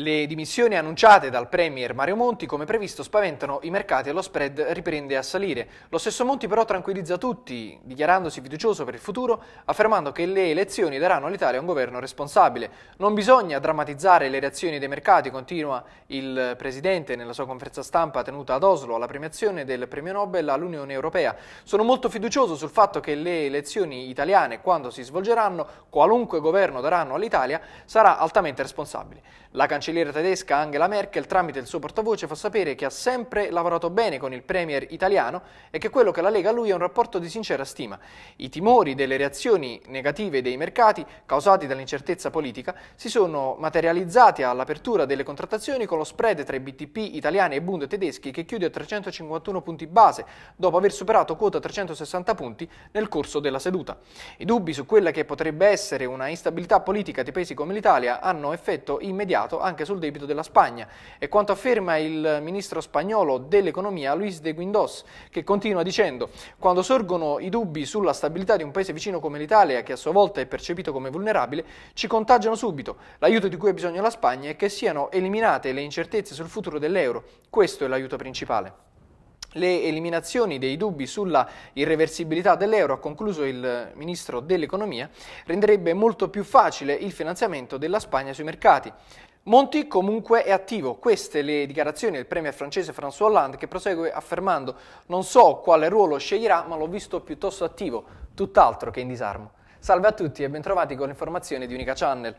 Le dimissioni annunciate dal Premier Mario Monti, come previsto, spaventano i mercati e lo spread riprende a salire. Lo stesso Monti però tranquillizza tutti, dichiarandosi fiducioso per il futuro, affermando che le elezioni daranno all'Italia un governo responsabile. Non bisogna drammatizzare le reazioni dei mercati, continua il Presidente nella sua conferenza stampa tenuta ad Oslo alla premiazione del Premio Nobel all'Unione Europea. Sono molto fiducioso sul fatto che le elezioni italiane, quando si svolgeranno, qualunque governo daranno all'Italia, sarà altamente responsabile. La cancelleria cancelliera tedesca Angela Merkel tramite il suo portavoce fa sapere che ha sempre lavorato bene con il premier italiano e che quello che la lega a lui è un rapporto di sincera stima. I timori delle reazioni negative dei mercati causati dall'incertezza politica si sono materializzati all'apertura delle contrattazioni con lo spread tra i BTP italiani e Bund tedeschi che chiude a 351 punti base dopo aver superato quota 360 punti nel corso della seduta. I dubbi su quella che potrebbe essere una instabilità politica di paesi come l'Italia hanno effetto immediato anche anche sul debito della Spagna. È quanto afferma il ministro spagnolo dell'economia Luis de Guindos, che continua dicendo «Quando sorgono i dubbi sulla stabilità di un paese vicino come l'Italia, che a sua volta è percepito come vulnerabile, ci contagiano subito. L'aiuto di cui ha bisogno la Spagna è che siano eliminate le incertezze sul futuro dell'euro. Questo è l'aiuto principale». Le eliminazioni dei dubbi sulla irreversibilità dell'euro, ha concluso il ministro dell'economia, renderebbe molto più facile il finanziamento della Spagna sui mercati. Monti comunque è attivo, queste le dichiarazioni del premier francese François Hollande che prosegue affermando non so quale ruolo sceglierà ma l'ho visto piuttosto attivo, tutt'altro che in disarmo. Salve a tutti e bentrovati con l'informazione di Unica Channel.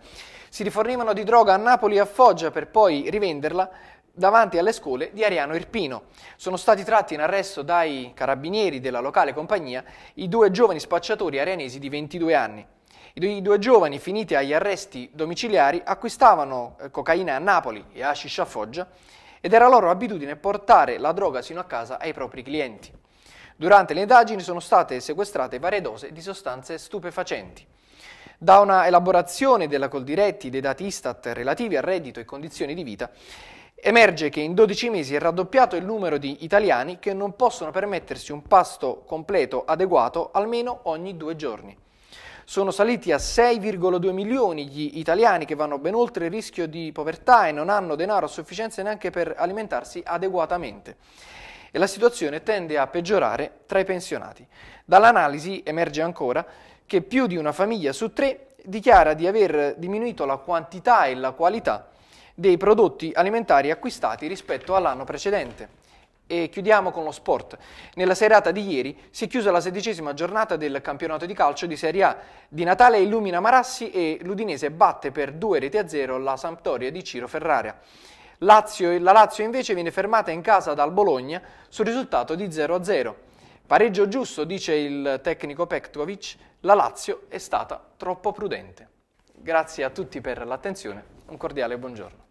Si rifornivano di droga a Napoli e a Foggia per poi rivenderla davanti alle scuole di Ariano Irpino. Sono stati tratti in arresto dai carabinieri della locale compagnia i due giovani spacciatori arianesi di 22 anni. I due giovani, finiti agli arresti domiciliari, acquistavano eh, cocaina a Napoli e hashish a Foggia ed era loro abitudine portare la droga sino a casa ai propri clienti. Durante le indagini sono state sequestrate varie dose di sostanze stupefacenti. Da una elaborazione della Coldiretti dei dati Istat relativi a reddito e condizioni di vita, emerge che in 12 mesi è raddoppiato il numero di italiani che non possono permettersi un pasto completo adeguato almeno ogni due giorni. Sono saliti a 6,2 milioni gli italiani che vanno ben oltre il rischio di povertà e non hanno denaro a sufficienza neanche per alimentarsi adeguatamente e la situazione tende a peggiorare tra i pensionati. Dall'analisi emerge ancora che più di una famiglia su tre dichiara di aver diminuito la quantità e la qualità dei prodotti alimentari acquistati rispetto all'anno precedente. E chiudiamo con lo sport. Nella serata di ieri si è chiusa la sedicesima giornata del campionato di calcio di Serie A. Di Natale illumina Marassi e l'Udinese batte per 2 reti a 0 la Sampdoria di Ciro Ferraria. Lazio, la Lazio invece viene fermata in casa dal Bologna sul risultato di 0-0. a Pareggio giusto, dice il tecnico Pektovic, la Lazio è stata troppo prudente. Grazie a tutti per l'attenzione, un cordiale buongiorno.